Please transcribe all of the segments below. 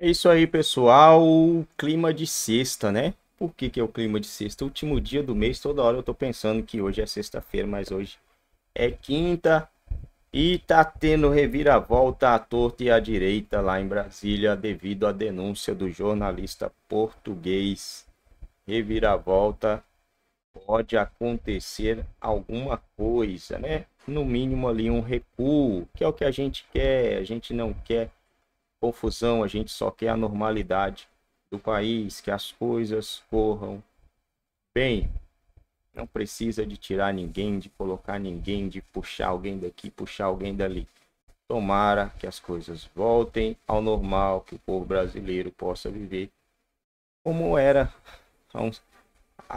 É isso aí, pessoal. Clima de sexta, né? Por que, que é o clima de sexta? Último dia do mês, toda hora eu tô pensando que hoje é sexta-feira, mas hoje é quinta. E tá tendo reviravolta à torta e à direita lá em Brasília devido à denúncia do jornalista português. Reviravolta pode acontecer alguma coisa, né? No mínimo ali um recuo, que é o que a gente quer. A gente não quer confusão, a gente só quer a normalidade do país, que as coisas corram bem. Não precisa de tirar ninguém, de colocar ninguém, de puxar alguém daqui, puxar alguém dali. Tomara que as coisas voltem ao normal, que o povo brasileiro possa viver como era há,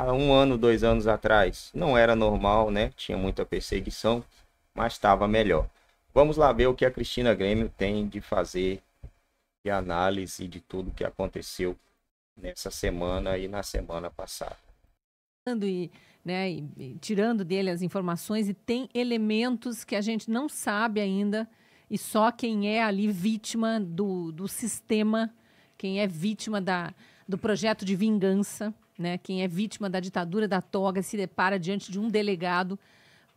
há um ano, dois anos atrás. Não era normal, né? Tinha muita perseguição, mas estava melhor. Vamos lá ver o que a Cristina Grêmio tem de fazer de análise de tudo que aconteceu nessa semana e na semana passada. E, né, e tirando dele as informações e tem elementos que a gente não sabe ainda e só quem é ali vítima do, do sistema, quem é vítima da, do projeto de vingança, né, quem é vítima da ditadura da toga se depara diante de um delegado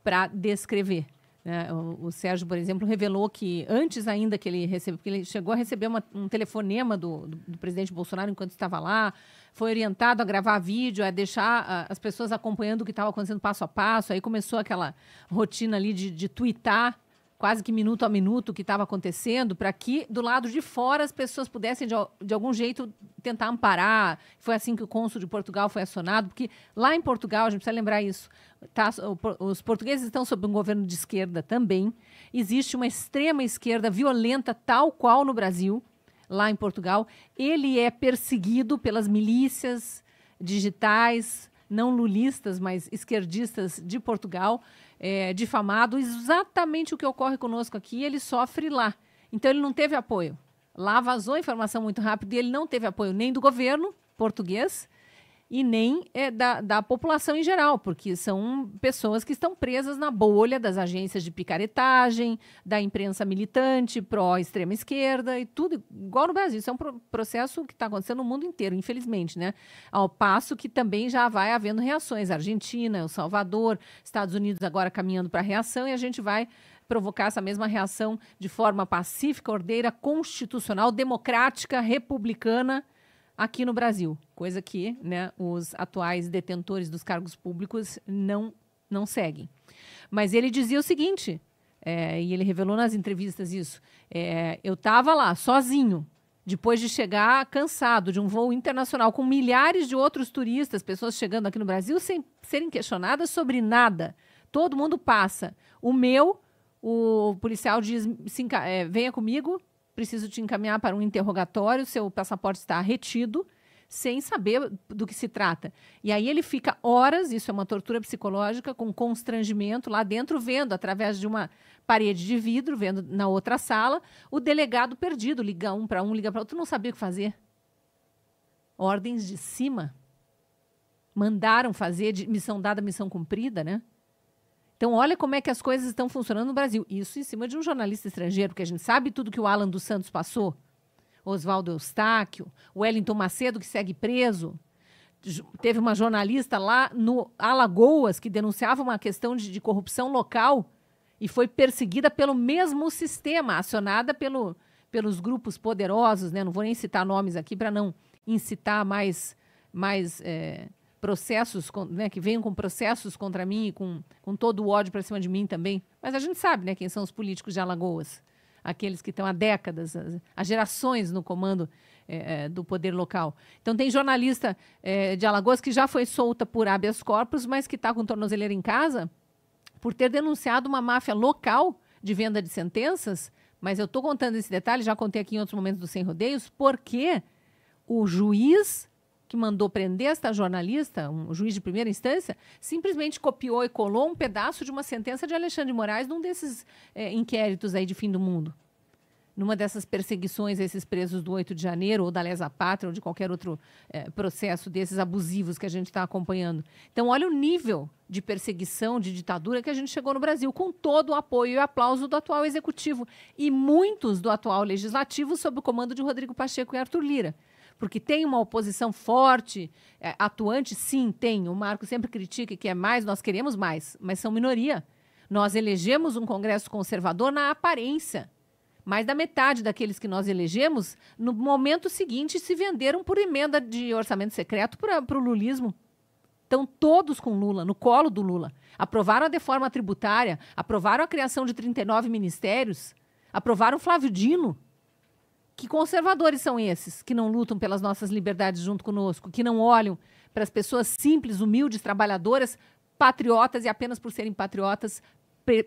para descrever. Né? O, o, Sérgio, por exemplo, revelou que antes ainda que ele recebeu, porque ele chegou a receber uma, um telefonema do, do, do, presidente Bolsonaro enquanto estava lá, foi orientado a gravar vídeo, a deixar a, as pessoas acompanhando o que estava acontecendo passo a passo, aí começou aquela rotina ali de, de twittar quase que minuto a minuto o que estava acontecendo, para que do lado de fora as pessoas pudessem, de, de, algum jeito, tentar amparar. Foi assim que o cônsul de Portugal foi acionado, porque lá em Portugal, a gente precisa lembrar isso, tá, os portugueses estão sob um governo de esquerda também. Existe uma extrema esquerda violenta, tal qual no Brasil, lá em Portugal. Ele é perseguido pelas milícias digitais, não lulistas, mas esquerdistas de Portugal é, difamado, exatamente o que ocorre conosco aqui, ele sofre lá. Então ele não teve apoio. Lá vazou a informação muito rápido e ele não teve apoio nem do governo português, e nem é, da, da população em geral, porque são pessoas que estão presas na bolha das agências de picaretagem, da imprensa militante, pró-extrema esquerda e tudo, igual no Brasil. Isso é um processo que está acontecendo no mundo inteiro, infelizmente, né? Ao passo que também já vai havendo reações. Argentina, El Salvador, Estados Unidos agora caminhando para a reação e a gente vai provocar essa mesma reação de forma pacífica, ordeira, constitucional, democrática, republicana aqui no Brasil, coisa que né, os atuais detentores dos cargos públicos não, não seguem. Mas ele dizia o seguinte, é, e ele revelou nas entrevistas isso: é, eu estava lá sozinho, depois de chegar cansado de um voo internacional com milhares de outros turistas, pessoas chegando aqui no Brasil sem serem questionadas sobre nada. Todo mundo passa. O meu, o policial diz: é, venha comigo, preciso te encaminhar para um interrogatório, seu passaporte está retido, sem saber do que se trata. E aí ele fica horas, isso é uma tortura psicológica, com constrangimento lá dentro, vendo através de uma parede de vidro, vendo na outra sala, o delegado perdido, liga um para um, liga para outro, não sabia o que fazer. Ordens de cima mandaram fazer de missão dada, missão cumprida, né? Então, olha como é que as coisas estão funcionando no Brasil. Isso em cima de um jornalista estrangeiro, porque a gente sabe tudo que o Alan dos Santos passou. Oswaldo Eustáquio, o Wellington Macedo, que segue preso. Teve uma jornalista lá no Alagoas que denunciava uma questão de, de corrupção local e foi perseguida pelo mesmo sistema, acionada pelo, pelos grupos poderosos, né? Não vou nem citar nomes aqui para não incitar mais, mais é, processos né, que venham com processos contra mim e com, com todo o ódio para cima de mim também. Mas a gente sabe né, quem são os políticos de Alagoas, aqueles que estão há décadas, há gerações no comando é, é, do poder local. Então tem jornalista é, de Alagoas que já foi solta por habeas corpus, mas que está com tornozeleira em casa por ter denunciado uma máfia local de venda de sentenças. Mas eu estou contando esse detalhe, já contei aqui em outros momentos do Sem Rodeios, porque o juiz que mandou prender esta jornalista, um juiz de primeira instância, simplesmente copiou e colou um pedaço de uma sentença de Alexandre de Moraes num desses é, inquéritos aí de fim do mundo. Numa dessas perseguições a esses presos do 8 de janeiro, ou da Lesa Pátria, ou de qualquer outro é, processo desses abusivos que a gente está acompanhando. Então, olha o nível de perseguição, de ditadura que a gente chegou no Brasil, com todo o apoio e aplauso do atual executivo e muitos do atual legislativo, sob o comando de Rodrigo Pacheco e Arthur Lira porque tem uma oposição forte, é, atuante, sim, tem. O Marco sempre critica que é mais, nós queremos mais, mas são minoria. Nós elegemos um Congresso conservador na aparência. Mais da metade daqueles que nós elegemos, no momento seguinte, se venderam por emenda de orçamento secreto para o lulismo. Estão todos com Lula, no colo do Lula. Aprovaram a deforma tributária, aprovaram a criação de 39 ministérios, aprovaram Flávio Dino. Que conservadores são esses que não lutam pelas nossas liberdades junto conosco, que não olham para as pessoas simples, humildes, trabalhadoras, patriotas e apenas por serem patriotas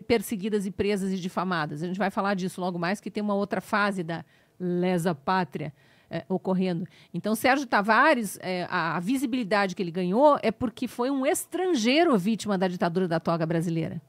perseguidas e presas e difamadas. A gente vai falar disso logo mais, que tem uma outra fase da lesa pátria é, ocorrendo. Então, Sérgio Tavares, é, a, a visibilidade que ele ganhou é porque foi um estrangeiro vítima da ditadura da toga brasileira.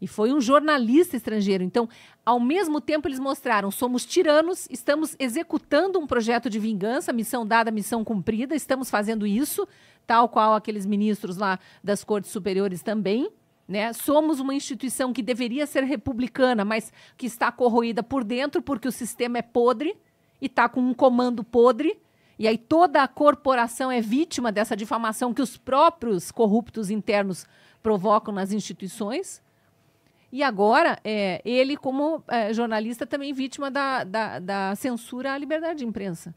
E foi um jornalista estrangeiro. Então, ao mesmo tempo, eles mostraram: somos tiranos, estamos executando um projeto de vingança, missão dada, missão cumprida, estamos fazendo isso, tal qual aqueles ministros lá das cortes superiores também. Né? Somos uma instituição que deveria ser republicana, mas que está corroída por dentro porque o sistema é podre e está com um comando podre. E aí toda a corporação é vítima dessa difamação que os próprios corruptos internos provocam nas instituições. E agora, é, ele, como é, jornalista, também vítima da, da, da, censura à liberdade de imprensa.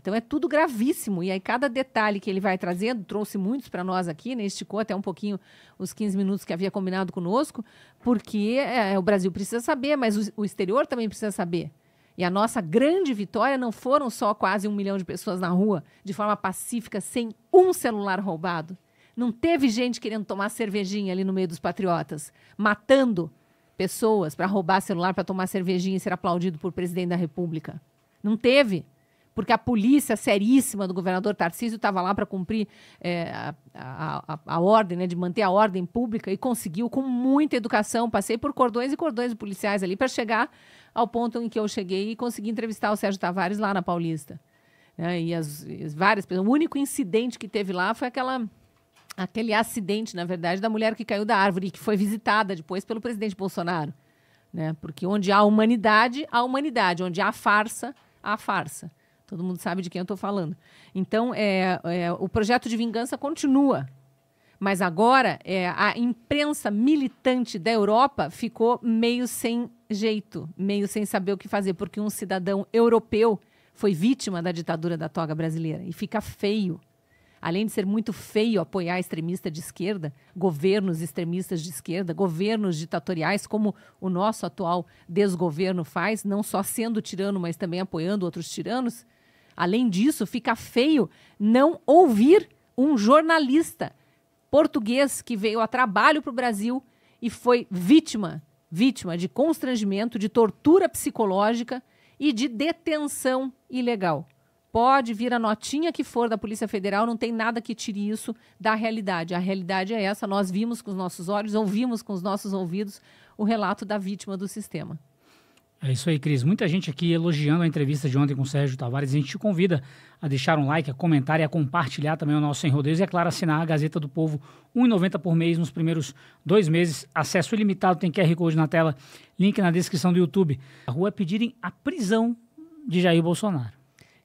Então, é tudo gravíssimo. E aí, cada detalhe que ele vai trazendo, trouxe muitos para nós aqui, né? esticou até um pouquinho os 15 minutos que havia combinado conosco, porque é, é, o Brasil precisa saber, mas o, o exterior também precisa saber. E a nossa grande vitória não foram só quase um milhão de pessoas na rua, de forma pacífica, sem um celular roubado. Não teve gente querendo tomar cervejinha ali no meio dos patriotas, matando pessoas para roubar celular, para tomar cervejinha e ser aplaudido por presidente da República. Não teve. Porque a polícia seríssima do governador Tarcísio estava lá para cumprir é, a, a, a, ordem, né, de manter a ordem pública, e conseguiu com muita educação. Passei por cordões e cordões policiais ali para chegar ao ponto em que eu cheguei e consegui entrevistar o Sérgio Tavares lá na Paulista. Né, e as, as várias O único incidente que teve lá foi aquela aquele acidente, na verdade, da mulher que caiu da árvore e que foi visitada depois pelo presidente Bolsonaro. Né? Porque onde há humanidade, há humanidade. Onde há farsa, há farsa. Todo mundo sabe de quem eu estou falando. Então, é, é, o projeto de vingança continua. Mas agora, é, a imprensa militante da Europa ficou meio sem jeito, meio sem saber o que fazer, porque um cidadão europeu foi vítima da ditadura da toga brasileira. E fica feio além de ser muito feio apoiar extremista de esquerda, governos extremistas de esquerda, governos ditatoriais, como o nosso atual desgoverno faz, não só sendo tirano, mas também apoiando outros tiranos. Além disso, fica feio não ouvir um jornalista português que veio a trabalho para o Brasil e foi vítima, vítima de constrangimento, de tortura psicológica e de detenção ilegal. Pode vir a notinha que for da Polícia Federal, não tem nada que tire isso da realidade. A realidade é essa, nós vimos com os nossos olhos, ouvimos com os nossos ouvidos o relato da vítima do sistema. É isso aí, Cris. Muita gente aqui elogiando a entrevista de ontem com o Sérgio Tavares. A gente te convida a deixar um like, a comentar e a compartilhar também o nosso Sem Rodeios. E, é claro, assinar a Gazeta do Povo, R$ 1,90 por mês nos primeiros dois meses. Acesso ilimitado, tem QR Code na tela, link na descrição do YouTube. A rua é pedirem a prisão de Jair Bolsonaro.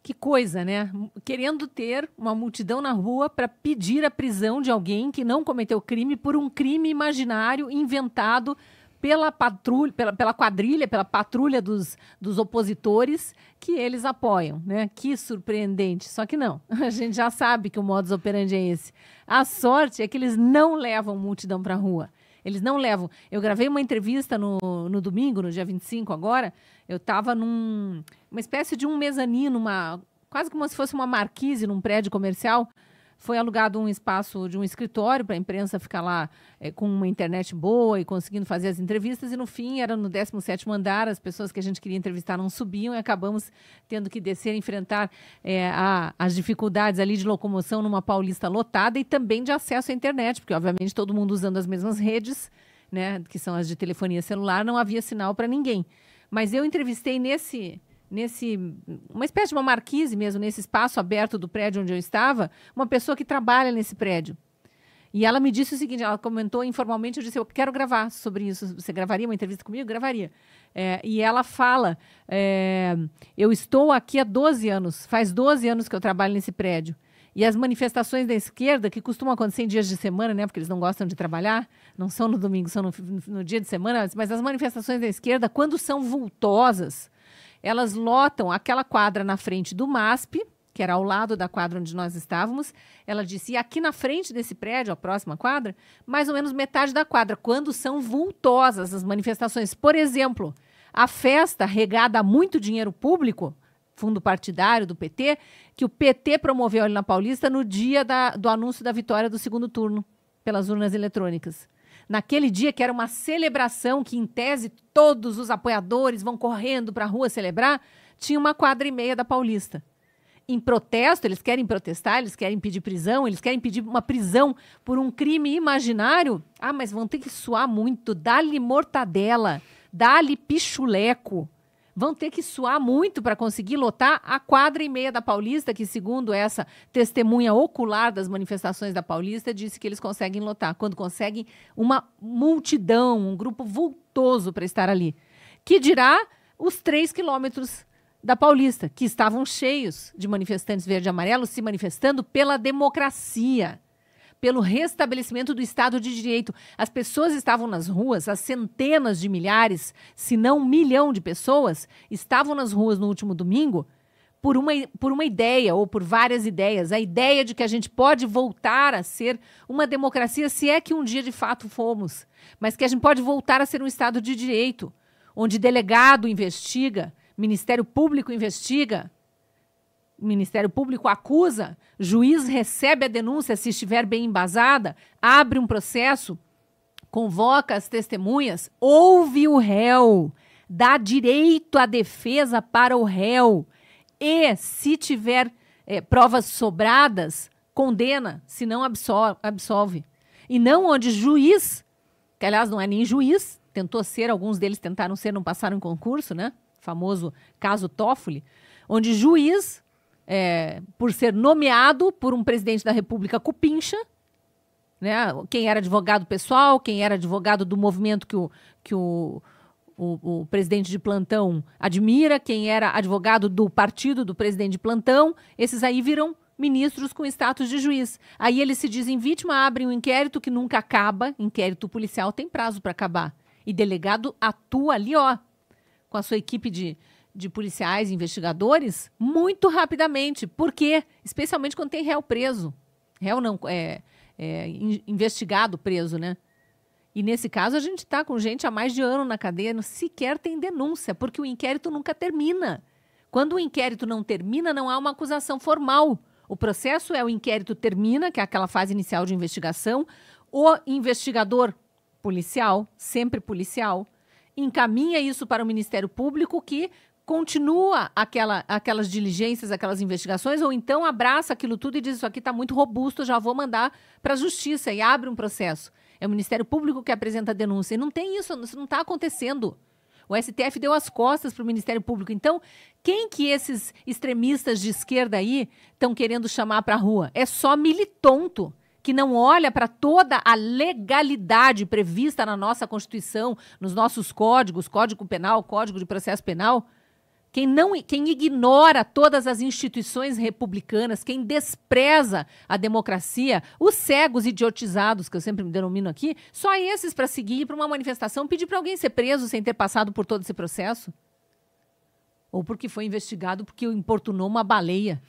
Que coisa, né? Querendo ter uma multidão na rua para pedir a prisão de alguém que não cometeu crime por um crime imaginário inventado pela patrulha, pela, pela quadrilha, pela patrulha dos, dos opositores que eles apoiam, né? Que surpreendente. Só que não. A gente já sabe que o modus operandi é esse. A sorte é que eles não levam multidão para a rua. Eles não levam. Eu gravei uma entrevista no, no domingo, no dia 25 agora. Eu estava numa espécie de um mezanino, uma, quase como se fosse uma marquise num prédio comercial foi alugado um espaço de um escritório para a imprensa ficar lá é, com uma internet boa e conseguindo fazer as entrevistas. E no fim, era no 17 andar, as pessoas que a gente queria entrevistar não subiam e acabamos tendo que descer enfrentar é, a, as dificuldades ali de locomoção numa paulista lotada e também de acesso à internet, porque obviamente todo mundo usando as mesmas redes, né, que são as de telefonia celular, não havia sinal para ninguém. Mas eu entrevistei nesse nesse uma espécie de uma marquise mesmo nesse espaço aberto do prédio onde eu estava uma pessoa que trabalha nesse prédio e ela me disse o seguinte ela comentou informalmente eu disse eu quero gravar sobre isso você gravaria uma entrevista comigo gravaria é, e ela fala é, eu estou aqui há 12 anos faz 12 anos que eu trabalho nesse prédio e as manifestações da esquerda, que costumam acontecer em dias de semana, né? Porque eles não gostam de trabalhar, não são no domingo, são no, no dia de semana, mas as manifestações da esquerda, quando são vultosas, elas lotam aquela quadra na frente do MASP, que era ao lado da quadra onde nós estávamos. Ela disse: e aqui na frente desse prédio, a próxima quadra, mais ou menos metade da quadra, quando são vultosas as manifestações. Por exemplo, a festa regada a muito dinheiro público fundo partidário do PT, que o PT promoveu ali na Paulista no dia da, do anúncio da vitória do segundo turno pelas urnas eletrônicas naquele dia que era uma celebração que, em tese, todos os apoiadores vão correndo para a rua celebrar, tinha uma quadra e meia da Paulista. Em protesto, eles querem protestar, eles querem pedir prisão, eles querem pedir uma prisão por um crime imaginário. Ah, mas vão ter que suar muito. Dá-lhe mortadela, dá-lhe pichuleco vão ter que suar muito para conseguir lotar a quadra e meia da Paulista, que, segundo essa testemunha ocular das manifestações da Paulista, disse que eles conseguem lotar, quando conseguem uma multidão, um grupo vultoso para estar ali. Que dirá os três quilômetros da Paulista, que estavam cheios de manifestantes verde e amarelo se manifestando pela democracia pelo restabelecimento do Estado de Direito. As pessoas estavam nas ruas, as centenas de milhares, se não um milhão de pessoas, estavam nas ruas no último domingo por uma, por uma ideia ou por várias ideias. A ideia de que a gente pode voltar a ser uma democracia, se é que um dia de fato fomos, mas que a gente pode voltar a ser um Estado de Direito, onde delegado investiga, Ministério Público investiga, Ministério Público acusa, juiz recebe a denúncia se estiver bem embasada, abre um processo, convoca as testemunhas, ouve o réu, dá direito à defesa para o réu e, se tiver é, provas sobradas, condena, se não absolve, E não onde juiz, que aliás não é nem juiz, tentou ser, alguns deles tentaram ser, não passaram em concurso, né? O famoso caso Toffoli, onde juiz é, por ser nomeado por um presidente da República Cupincha, né? quem era advogado pessoal, quem era advogado do movimento que o, que o, o, o, presidente de plantão admira, quem era advogado do partido do presidente de plantão, esses aí viram ministros com status de juiz. Aí eles se dizem vítima, abrem um inquérito que nunca acaba, inquérito policial tem prazo para acabar. E delegado atua ali, ó, com a sua equipe de, de policiais, investigadores, muito rapidamente. Por quê? Especialmente quando tem réu preso. Réu não, é, é investigado preso, né? E nesse caso, a gente está com gente há mais de ano na cadeia, não sequer tem denúncia, porque o inquérito nunca termina. Quando o inquérito não termina, não há uma acusação formal. O processo é o inquérito termina, que é aquela fase inicial de investigação, o investigador policial, sempre policial, encaminha isso para o Ministério Público, que continua aquela, aquelas diligências, aquelas investigações, ou então abraça aquilo tudo e diz: Isso aqui está muito robusto, já vou mandar para a justiça e abre um processo. É o Ministério Público que apresenta a denúncia. E não tem isso, isso não está acontecendo. O STF deu as costas para o Ministério Público. Então, quem que esses extremistas de esquerda aí estão querendo chamar para a rua? É só militonto que não olha para toda a legalidade prevista na nossa Constituição, nos nossos códigos, Código Penal, Código de Processo Penal, quem, não, quem ignora todas as instituições republicanas, quem despreza a democracia, os cegos idiotizados, que eu sempre me denomino aqui, só esses para seguir para uma manifestação, pedir para alguém ser preso sem ter passado por todo esse processo? Ou porque foi investigado porque importunou uma baleia?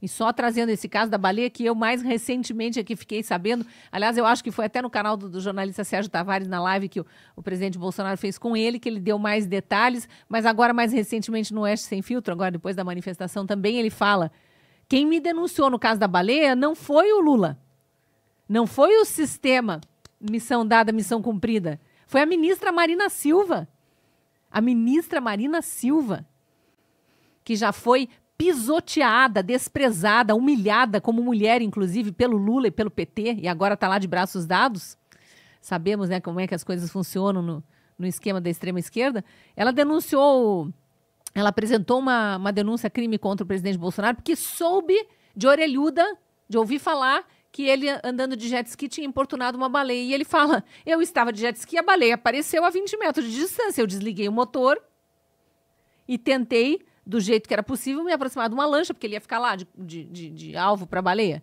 E só trazendo esse caso da baleia, que eu mais recentemente aqui é fiquei sabendo. Aliás, eu acho que foi até no canal do, do jornalista Sérgio Tavares, na live que o, o, presidente Bolsonaro fez com ele, que ele deu mais detalhes. Mas agora, mais recentemente, no Oeste Sem Filtro, agora depois da manifestação também, ele fala: quem me denunciou no caso da baleia não foi o Lula, não foi o sistema missão dada, missão cumprida. Foi a ministra Marina Silva. A ministra Marina Silva, que já foi pisoteada, desprezada, humilhada como mulher, inclusive, pelo Lula e pelo PT, e agora está lá de braços dados. Sabemos né, como é que as coisas funcionam no, no esquema da extrema esquerda. Ela denunciou, ela apresentou uma, uma denúncia crime contra o presidente Bolsonaro, porque soube de orelhuda, de ouvir falar que ele andando de jet ski tinha importunado uma baleia. E ele fala: Eu estava de jet ski, a baleia apareceu a 20 metros de distância. Eu desliguei o motor e tentei do jeito que era possível, me aproximar de uma lancha, porque ele ia ficar lá de, de, de, de alvo para baleia.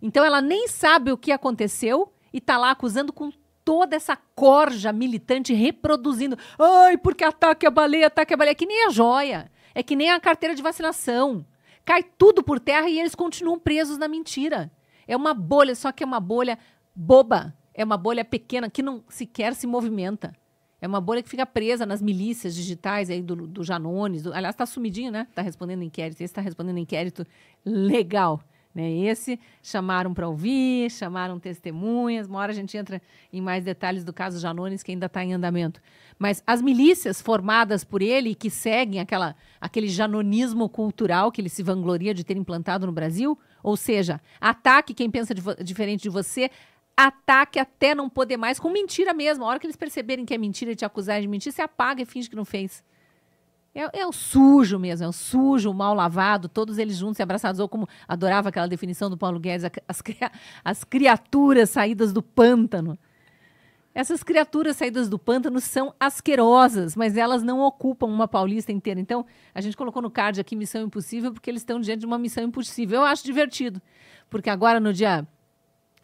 Então ela nem sabe o que aconteceu e tá lá acusando com toda essa corja militante reproduzindo. Ai, porque ataque a baleia, ataque a baleia. É que nem a joia. É que nem a carteira de vacinação. Cai tudo por terra e eles continuam presos na mentira. É uma bolha, só que é uma bolha boba. É uma bolha pequena que não sequer se movimenta. É uma bolha que fica presa nas milícias digitais aí do, do Janones. Do, aliás, está sumidinho, né? Está respondendo inquérito. Esse está respondendo inquérito legal. Né? Esse chamaram para ouvir, chamaram testemunhas. Uma hora a gente entra em mais detalhes do caso Janones, que ainda está em andamento. Mas as milícias formadas por ele que seguem aquela, aquele janonismo cultural que ele se vangloria de ter implantado no Brasil, ou seja, ataque quem pensa de diferente de você, ataque até não poder mais, com mentira mesmo. A hora que eles perceberem que é mentira e te acusarem de mentir, você apaga e finge que não fez. É, é o sujo mesmo, é o sujo, o mal lavado, todos eles juntos e abraçados, ou como adorava aquela definição do Paulo Guedes, as, as criaturas saídas do pântano. Essas criaturas saídas do pântano são asquerosas, mas elas não ocupam uma paulista inteira. Então, a gente colocou no card aqui Missão Impossível, porque eles estão diante de uma missão impossível. Eu acho divertido, porque agora no dia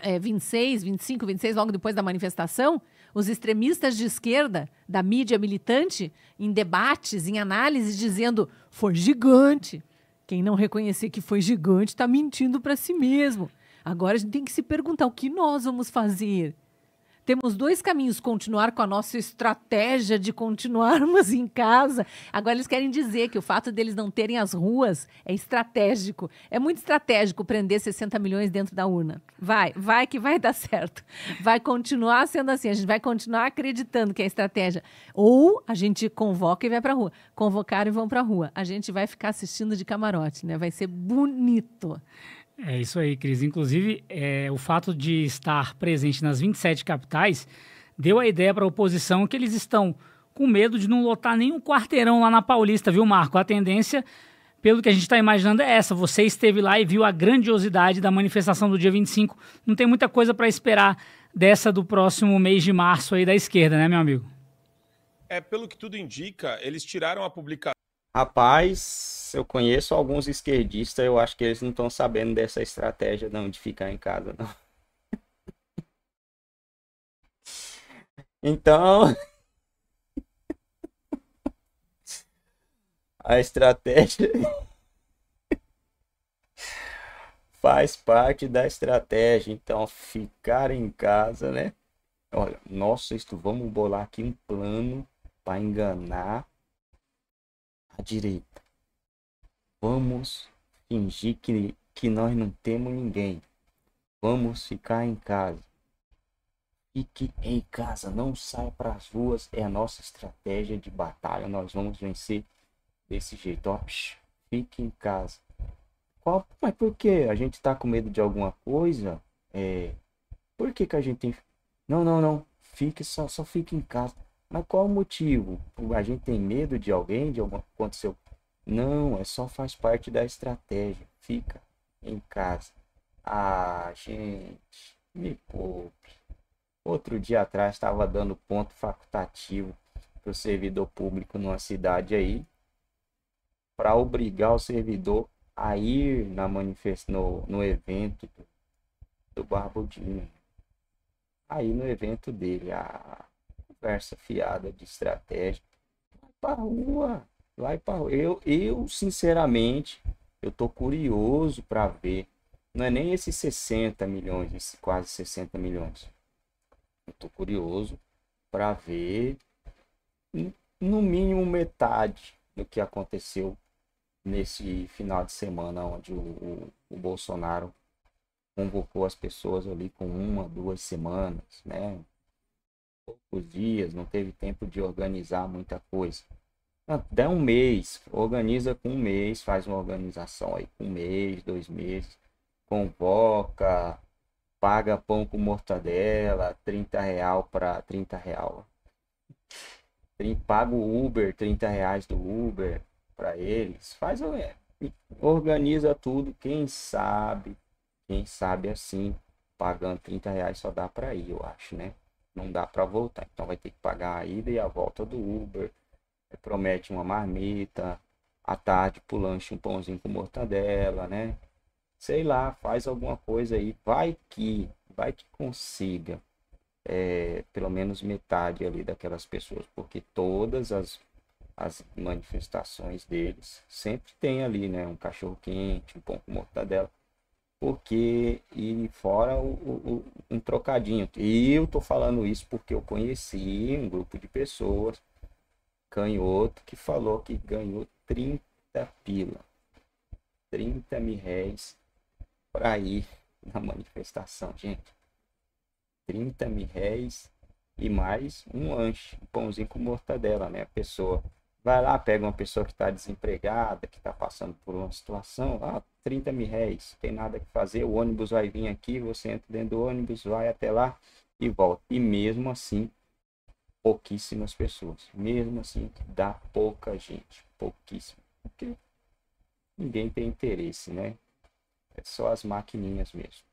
é, 26, 25, 26, logo depois da manifestação, os extremistas de esquerda, da mídia militante, em debates, em análises, dizendo: foi gigante. Quem não reconhecer que foi gigante está mentindo para si mesmo. Agora a gente tem que se perguntar o que nós vamos fazer temos dois caminhos: continuar com a nossa estratégia de continuarmos em casa. Agora, eles querem dizer que o fato deles não terem as ruas é estratégico. É muito estratégico prender 60 milhões dentro da urna. Vai, vai que vai dar certo. Vai continuar sendo assim. A gente vai continuar acreditando que é estratégia. Ou a gente convoca e vai para rua. Convocaram e vão para rua. A gente vai ficar assistindo de camarote, né? Vai ser bonito. É isso aí, Cris. Inclusive, é, o fato de estar presente nas 27 capitais deu a ideia para a oposição que eles estão com medo de não lotar nenhum quarteirão lá na Paulista, viu, Marco? A tendência, pelo que a gente está imaginando, é essa. Você esteve lá e viu a grandiosidade da manifestação do dia 25. Não tem muita coisa para esperar dessa do próximo mês de março aí da esquerda, né, meu amigo? É, pelo que tudo indica, eles tiraram a publicação. Rapaz, eu conheço alguns esquerdistas, eu acho que eles não estão sabendo dessa estratégia não de ficar em casa não. Então, a estratégia faz parte da estratégia, então ficar em casa, né? Olha, nossa, isto vamos bolar aqui um plano para enganar a direita Vamos fingir que, que nós não temos ninguém. Vamos ficar em casa. Fique em casa, não saia para as ruas. É a nossa estratégia de batalha. Nós vamos vencer desse jeito. Ó, fique em casa. Qual, mas por que? A gente está com medo de alguma coisa? É, por que, que a gente tem. Não, não, não. Fique só, só fique em casa. Mas qual o motivo? A gente tem medo de alguém, de algo aconteceu não, é só faz parte da estratégia. Fica em casa. Ah, gente, me poupe. Outro dia atrás estava dando ponto facultativo para o servidor público numa cidade aí, para obrigar o servidor a ir na manifest... no, no evento do, do Barbudinho. Aí no evento dele, a conversa fiada de estratégia. Vai pra rua, Lá e eu, eu, sinceramente, eu tô curioso para ver. Não é nem esses 60 milhões, esses quase 60 milhões. Eu tô curioso para ver no mínimo metade do que aconteceu nesse final de semana onde o, o, o Bolsonaro convocou as pessoas ali com uma, duas semanas, né? Poucos dias, não teve tempo de organizar muita coisa até um mês. Organiza com um mês, faz uma organização aí com um mês, dois meses. Convoca, paga pão com mortadela, 30 real para 30 real. Paga o Uber, 30 reais do Uber para eles. Faz o é, organiza tudo. Quem sabe, quem sabe assim, pagando 30 reais só dá para ir, eu acho, né? Não dá para voltar. Então vai ter que pagar a ida e a volta do Uber promete uma marmita, à tarde pro lanche um pãozinho com mortadela, né? Sei lá, faz alguma coisa aí, vai que, vai que consiga é, pelo menos metade ali daquelas pessoas, porque todas as, as manifestações deles sempre tem ali, né? Um cachorro quente, um pão com mortadela porque e fora o, o, um trocadinho. E eu tô falando isso porque eu conheci um grupo de pessoas canhoto, que falou que ganhou 30 pila, 30 mil réis para ir na manifestação, gente. 30 mil réis e mais um lanche, um pãozinho com mortadela, né? A pessoa vai lá, pega uma pessoa que está desempregada, que está passando por uma situação, ah, 30 mil réis, tem nada que fazer, o ônibus vai vir aqui, você entra dentro do ônibus, vai até lá e volta. E mesmo assim, pouquíssimas pessoas. Mesmo assim, dá pouca gente, pouquíssima. Porque ninguém tem interesse, né? É só as maquininhas mesmo.